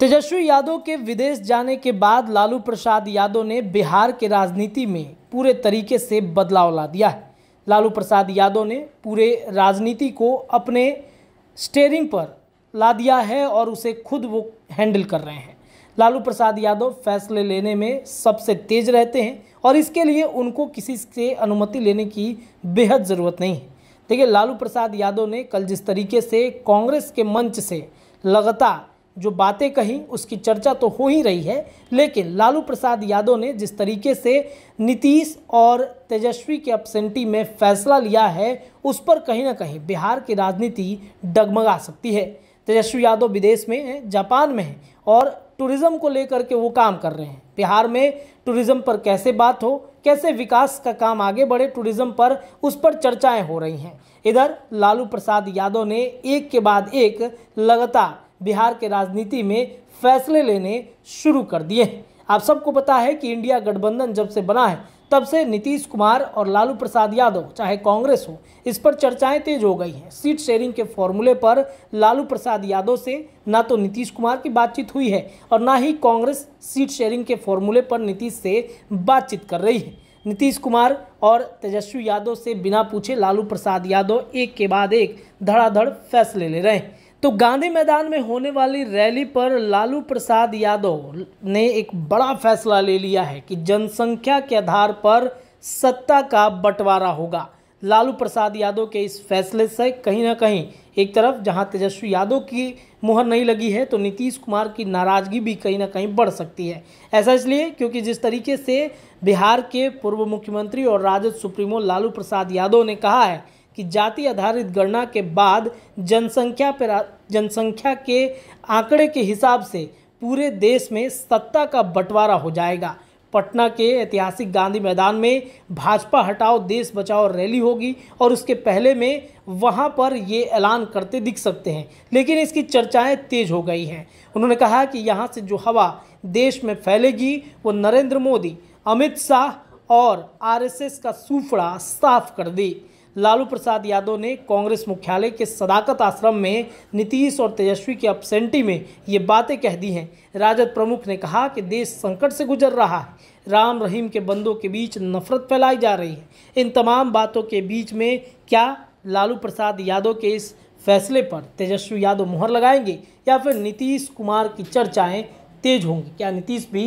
तेजस्वी यादव के विदेश जाने के बाद लालू प्रसाद यादव ने बिहार के राजनीति में पूरे तरीके से बदलाव ला दिया है लालू प्रसाद यादव ने पूरे राजनीति को अपने स्टेयरिंग पर ला दिया है और उसे खुद वो हैंडल कर रहे हैं लालू प्रसाद यादव फैसले लेने में सबसे तेज रहते हैं और इसके लिए उनको किसी से अनुमति लेने की बेहद ज़रूरत नहीं है देखिए लालू प्रसाद यादव ने कल जिस तरीके से कांग्रेस के मंच से लगातार जो बातें कहीं उसकी चर्चा तो हो ही रही है लेकिन लालू प्रसाद यादव ने जिस तरीके से नीतीश और तेजस्वी के अपसेंटी में फैसला लिया है उस पर कहीं ना कहीं बिहार की राजनीति डगमगा सकती है तेजस्वी यादव विदेश में हैं जापान में हैं और टूरिज़्म को लेकर के वो काम कर रहे हैं बिहार में टूरिज़्म पर कैसे बात हो कैसे विकास का काम आगे बढ़े टूरिज़्म पर उस पर चर्चाएं हो रही हैं इधर लालू प्रसाद यादव ने एक के बाद एक लगातार बिहार के राजनीति में फैसले लेने शुरू कर दिए हैं आप सबको पता है कि इंडिया गठबंधन जब से बना है तब से नीतीश कुमार और लालू प्रसाद यादव चाहे कांग्रेस हो इस पर चर्चाएं तेज हो गई हैं सीट शेयरिंग के फॉर्मूले पर लालू प्रसाद यादव से ना तो नीतीश कुमार की बातचीत हुई है और ना ही कांग्रेस सीट शेयरिंग के फॉर्मूले पर नीतीश से बातचीत कर रही है नीतीश कुमार और तेजस्वी यादव से बिना पूछे लालू प्रसाद यादव एक के बाद एक धड़ाधड़ फैसले ले रहे हैं तो गांधी मैदान में होने वाली रैली पर लालू प्रसाद यादव ने एक बड़ा फैसला ले लिया है कि जनसंख्या के आधार पर सत्ता का बंटवारा होगा लालू प्रसाद यादव के इस फैसले से कहीं ना कहीं एक तरफ जहां तेजस्वी यादव की मुहर नहीं लगी है तो नीतीश कुमार की नाराज़गी भी कहीं ना कहीं बढ़ सकती है ऐसा इसलिए क्योंकि जिस तरीके से बिहार के पूर्व मुख्यमंत्री और राजद सुप्रीमो लालू प्रसाद यादव ने कहा है कि जाति आधारित गणना के बाद जनसंख्या पर जनसंख्या के आंकड़े के हिसाब से पूरे देश में सत्ता का बंटवारा हो जाएगा पटना के ऐतिहासिक गांधी मैदान में भाजपा हटाओ देश बचाओ रैली होगी और उसके पहले में वहां पर ये ऐलान करते दिख सकते हैं लेकिन इसकी चर्चाएं तेज हो गई हैं उन्होंने कहा कि यहां से जो हवा देश में फैलेगी वो नरेंद्र मोदी अमित शाह और आरएसएस का सूफड़ा साफ कर दी लालू प्रसाद यादव ने कांग्रेस मुख्यालय के सदाकत आश्रम में नीतीश और तेजस्वी के अपसेंटी में ये बातें कह दी हैं राजद प्रमुख ने कहा कि देश संकट से गुजर रहा है राम रहीम के बंदों के बीच नफरत फैलाई जा रही है इन तमाम बातों के बीच में क्या लालू प्रसाद यादव के इस फैसले पर तेजस्वी यादव मुहर लगाएंगे या फिर नीतीश कुमार की चर्चाएं तेज होंगी क्या नीतीश भी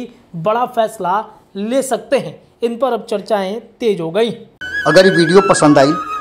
बड़ा फैसला ले सकते हैं इन पर अब चर्चाएं तेज हो गई अगर ये वीडियो पसंद आई